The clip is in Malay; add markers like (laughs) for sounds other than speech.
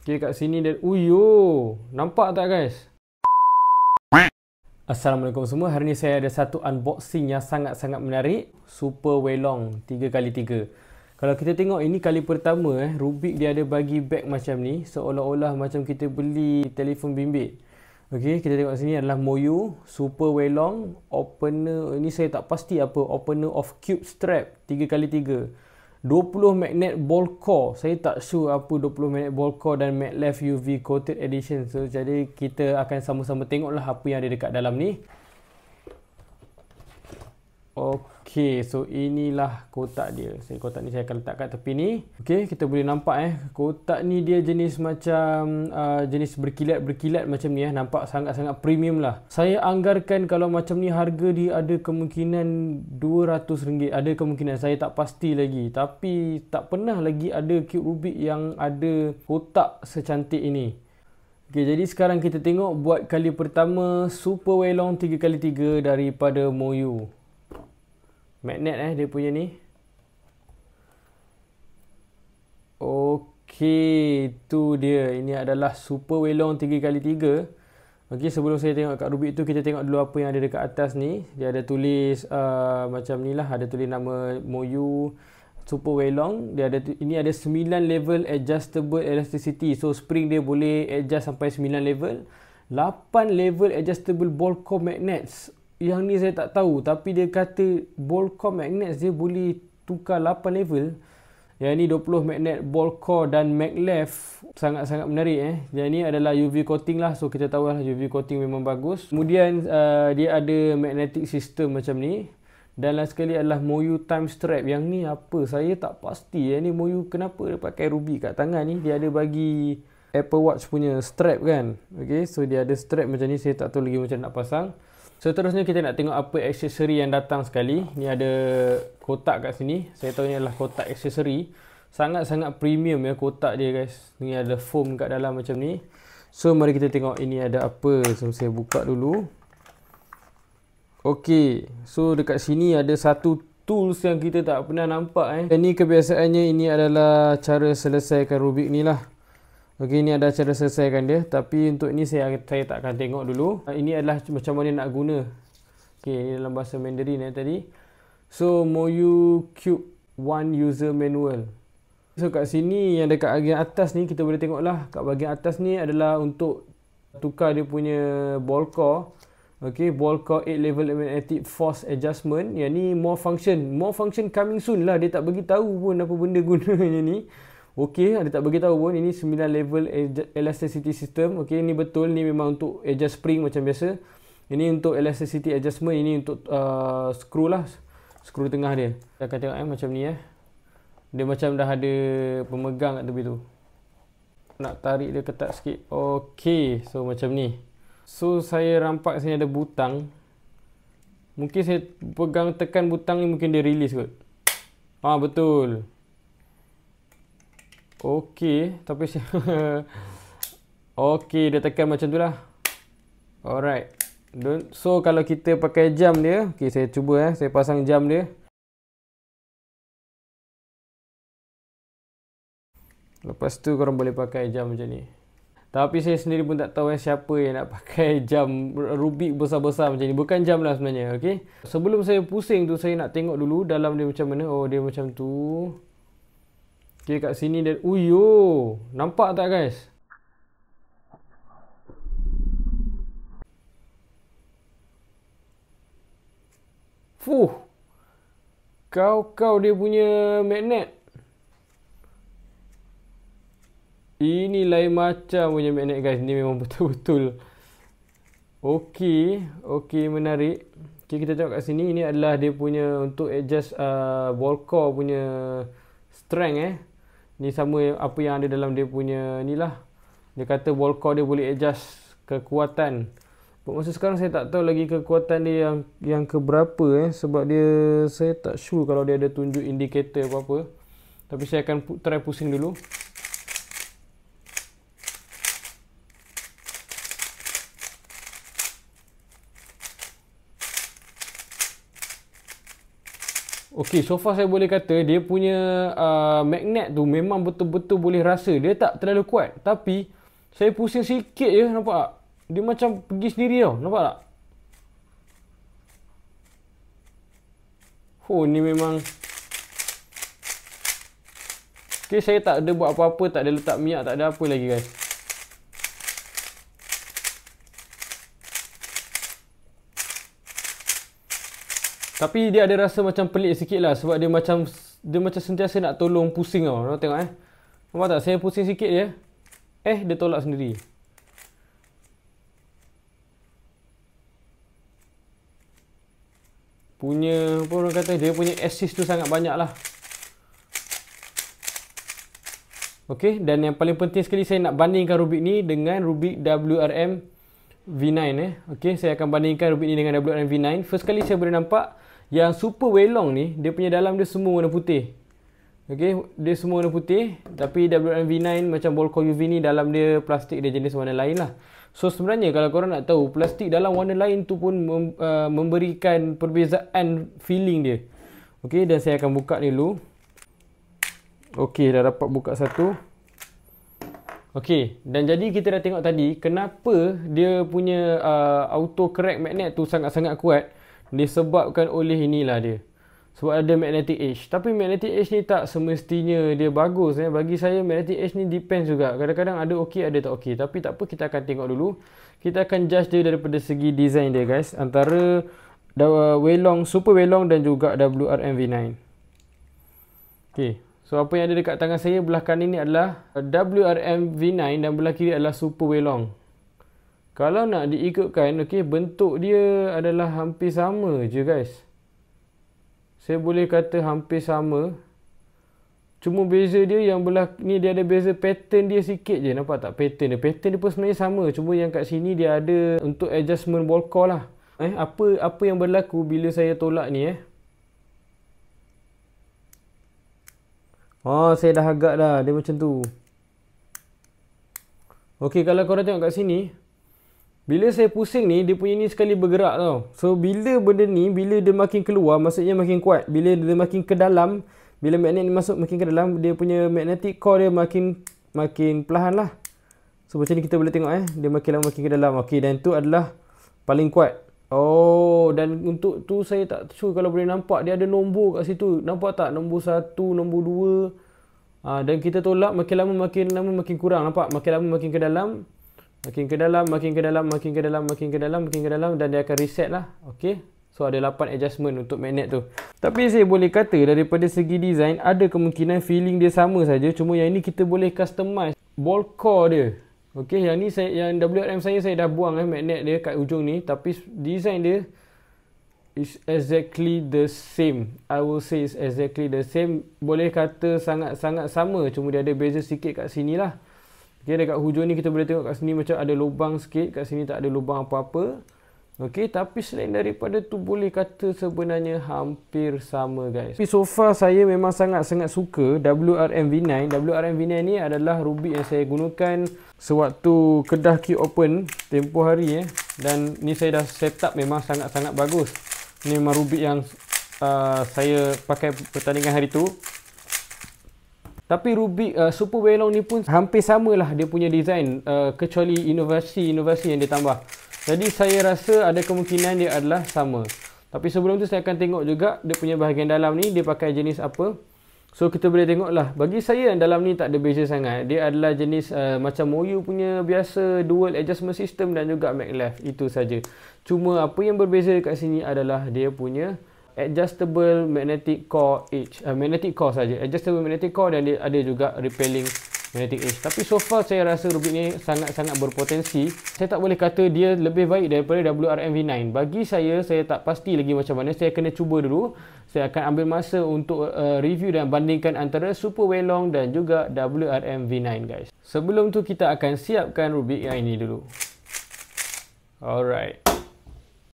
Okay, kat sini dia... Uyo! Nampak tak guys? Assalamualaikum semua. Hari ni saya ada satu unboxing yang sangat-sangat menarik. Super Welong 3x3. Kalau kita tengok ini kali pertama eh, Rubik dia ada bagi beg macam ni. Seolah-olah macam kita beli telefon bimbit. Okay, kita tengok sini adalah moyu Super Welong Opener. Ini saya tak pasti apa. Opener of Cube Strap 3x3. 20 magnet ball core saya tak sure apa 20 magnet ball core dan maglev uv coated edition so jadi kita akan sama-sama tengoklah apa yang ada dekat dalam ni Okey, so inilah kotak dia. Saya so, kotak ni saya akan letak kat tepi ni. Okey, kita boleh nampak eh kotak ni dia jenis macam uh, jenis berkilat-berkilat macam ni eh. Nampak sangat-sangat premium lah. Saya anggarkan kalau macam ni harga dia ada kemungkinan RM200. Ada kemungkinan saya tak pasti lagi. Tapi tak pernah lagi ada cube Rubik yang ada kotak secantik ini. Okay, jadi sekarang kita tengok buat kali pertama Super Wailong 3x3 daripada Moyu magnet eh dia punya ni Okey, tu dia ini adalah super welong 3x3 Okey, sebelum saya tengok kat rubik tu kita tengok dulu apa yang ada dekat atas ni dia ada tulis uh, macam ni lah ada tulis nama Moyu super welong dia ada ini ada 9 level adjustable elasticity so spring dia boleh adjust sampai 9 level 8 level adjustable ball core magnets yang ni saya tak tahu tapi dia kata ball core magnets dia boleh tukar 8 level yang ni 20 magnet ball core dan maglev sangat-sangat menarik eh yang ni adalah UV coating lah so kita tahu lah UV coating memang bagus kemudian uh, dia ada magnetic system macam ni dan last sekali adalah Moyu time strap yang ni apa saya tak pasti yang ni Moyu kenapa dia pakai ruby kat tangan ni dia ada bagi Apple Watch punya strap kan okay, so dia ada strap macam ni saya tak tahu lagi macam nak pasang Seterusnya kita nak tengok apa aksesori yang datang sekali. Ni ada kotak kat sini. Saya tahu ni adalah kotak aksesori. Sangat-sangat premium ya kotak dia guys. Ni ada foam kat dalam macam ni. So mari kita tengok ini ada apa. So saya buka dulu. Okey. So dekat sini ada satu tools yang kita tak pernah nampak eh. Ini kebiasaannya ini adalah cara selesaikan Rubik ni lah. Okey ini ada cara selesaikan dia tapi untuk ini saya saya tak akan tengok dulu. Ah, ini adalah macam mana nak guna. Okey ini dalam bahasa Mandarin eh tadi. So Moyu Cube One User Manual. So kat sini yang dekat bahagian atas ni kita boleh tengok lah. Kat bahagian atas ni adalah untuk tukar dia punya ball core. Okey ball core 8 level magnetic force adjustment. Yang ni more function, more function coming soon lah. Dia tak bagi tahu pun apa benda gunanya ni. Okey, ada tak beritahu pun ini 9 level elasticity system. Okey, ini betul ni memang untuk adjust spring macam biasa. Ini untuk elasticity adjustment, ini untuk uh, screw lah. Screw tengah dia. Kita akan tengok eh macam ni eh. Dia macam dah ada pemegang kat tepi tu. Nak tarik dia ketat sikit. Okey, so macam ni. So saya rampak saya ada butang. Mungkin saya pegang tekan butang ni mungkin dia release kot. Ah betul. Okey, tapi saya (laughs) Okey, dia tekan macam tu lah Alright Don't, So, kalau kita pakai jam dia Okey, saya cuba eh, saya pasang jam dia Lepas tu korang boleh pakai jam macam ni Tapi saya sendiri pun tak tahu eh, siapa yang nak (laughs) pakai jam Rubik besar-besar macam ni Bukan jam lah sebenarnya, okey Sebelum saya pusing tu, saya nak tengok dulu dalam dia macam mana Oh, dia macam tu Okay, kat sini dia... Uyo! Nampak tak guys? Fuh! Kau-kau dia punya magnet. Ini lain macam punya magnet guys. Ini memang (laughs) betul-betul. Okey. Okey, menarik. Okey, kita tengok kat sini. Ini adalah dia punya untuk adjust uh, ball core punya strength eh ni sama apa yang ada dalam dia punya ni lah dia kata wall core dia boleh adjust kekuatan buat masa sekarang saya tak tahu lagi kekuatan dia yang yang keberapa eh sebab dia saya tak sure kalau dia ada tunjuk indikator apa-apa. Tapi saya akan try pusing dulu. Okey, so far saya boleh kata dia punya uh, magnet tu memang betul-betul boleh rasa. Dia tak terlalu kuat. Tapi, saya pusing sikit je, nampak tak? Dia macam pergi sendiri tau, nampak tak? Oh, ni memang... Okey, saya tak ada buat apa-apa, tak ada letak minyak, tak ada apa lagi guys. Tapi dia ada rasa macam pelik sikit lah sebab dia macam dia macam sentiasa nak tolong pusing tau. Nampak tengok eh. Nampak tak? Saya pusing sikit je. Eh, dia tolak sendiri. Punya, apa orang kata, dia punya assist tu sangat banyak lah. Ok, dan yang paling penting sekali saya nak bandingkan Rubik ni dengan Rubik WRM V9 eh. Ok, saya akan bandingkan Rubik ni dengan WRM V9. First kali saya boleh nampak, yang super welong ni Dia punya dalam dia semua warna putih Okay Dia semua warna putih Tapi WMV9 Macam Volcom UV ni Dalam dia plastik dia jenis warna lain lah So sebenarnya kalau korang nak tahu Plastik dalam warna lain tu pun mem, uh, Memberikan perbezaan feeling dia Okay dan saya akan buka ni dulu Okay dah dapat buka satu Okay dan jadi kita dah tengok tadi Kenapa dia punya uh, auto correct magnet tu sangat-sangat kuat Disebabkan oleh inilah dia Sebab ada magnetic edge Tapi magnetic edge ni tak semestinya dia bagus eh. Bagi saya magnetic edge ni depends juga Kadang-kadang ada okey ada tak okey Tapi tak apa kita akan tengok dulu Kita akan judge dia daripada segi design dia guys Antara uh, Wailong, Super Wailong dan juga WRM V9 Okay So apa yang ada dekat tangan saya belah kanan ni adalah WRM V9 dan belah kiri adalah Super Wailong kalau nak diikutkan okey bentuk dia adalah hampir sama je guys saya boleh kata hampir sama cuma beza dia yang belah ni dia ada beza pattern dia sikit je nampak tak pattern dia pattern dia pun sebenarnya sama cuma yang kat sini dia ada untuk adjustment ball call lah eh apa apa yang berlaku bila saya tolak ni eh Oh, saya dah agak dah. Dia macam tu. Okey, kalau korang tengok kat sini, bila saya pusing ni, dia punya ni sekali bergerak tau. So, bila benda ni, bila dia makin keluar, maksudnya makin kuat. Bila dia makin ke dalam, bila magnet ni masuk makin ke dalam, dia punya magnetic core dia makin makin perlahan lah. So, macam ni kita boleh tengok eh. Dia makin lama makin ke dalam. Okay, dan tu adalah paling kuat. Oh, dan untuk tu saya tak sure kalau boleh nampak. Dia ada nombor kat situ. Nampak tak? Nombor satu, nombor dua. Ha, dan kita tolak makin lama makin lama makin kurang. Nampak? Makin lama makin ke dalam. Makin ke dalam, makin ke dalam, makin ke dalam, makin ke dalam, makin ke dalam dan dia akan reset lah. Okay. So ada 8 adjustment untuk magnet tu. Tapi saya boleh kata daripada segi design ada kemungkinan feeling dia sama saja. Cuma yang ini kita boleh customize ball core dia. Okay. Yang ni saya, yang WRM saya saya dah buang eh, magnet dia kat ujung ni. Tapi design dia is exactly the same. I will say is exactly the same. Boleh kata sangat-sangat sama. Cuma dia ada beza sikit kat sini lah. Okey dekat hujung ni kita boleh tengok kat sini macam ada lubang sikit, kat sini tak ada lubang apa-apa. Okey, tapi selain daripada tu boleh kata sebenarnya hampir sama guys. Tapi so far saya memang sangat-sangat suka WRM V9. WRM V9 ni adalah rubik yang saya gunakan sewaktu kedah key open tempoh hari eh. Dan ni saya dah set up memang sangat-sangat bagus. Ni memang rubik yang uh, saya pakai pertandingan hari tu. Tapi Rubik uh, Super Wailong ni pun hampir samalah dia punya design uh, kecuali inovasi-inovasi yang dia tambah. Jadi saya rasa ada kemungkinan dia adalah sama. Tapi sebelum tu saya akan tengok juga dia punya bahagian dalam ni dia pakai jenis apa. So kita boleh tengok lah. Bagi saya yang dalam ni tak ada beza sangat. Dia adalah jenis uh, macam Moyu punya biasa dual adjustment system dan juga MagLev. Itu saja. Cuma apa yang berbeza kat sini adalah dia punya adjustable magnetic core edge, uh, eh, magnetic core saja adjustable magnetic core dan dia ada juga repelling magnetic edge tapi so far saya rasa Rubik ni sangat-sangat berpotensi saya tak boleh kata dia lebih baik daripada WRMV9 bagi saya saya tak pasti lagi macam mana saya kena cuba dulu saya akan ambil masa untuk uh, review dan bandingkan antara Super Wailong dan juga WRMV9 guys sebelum tu kita akan siapkan Rubik yang ini dulu alright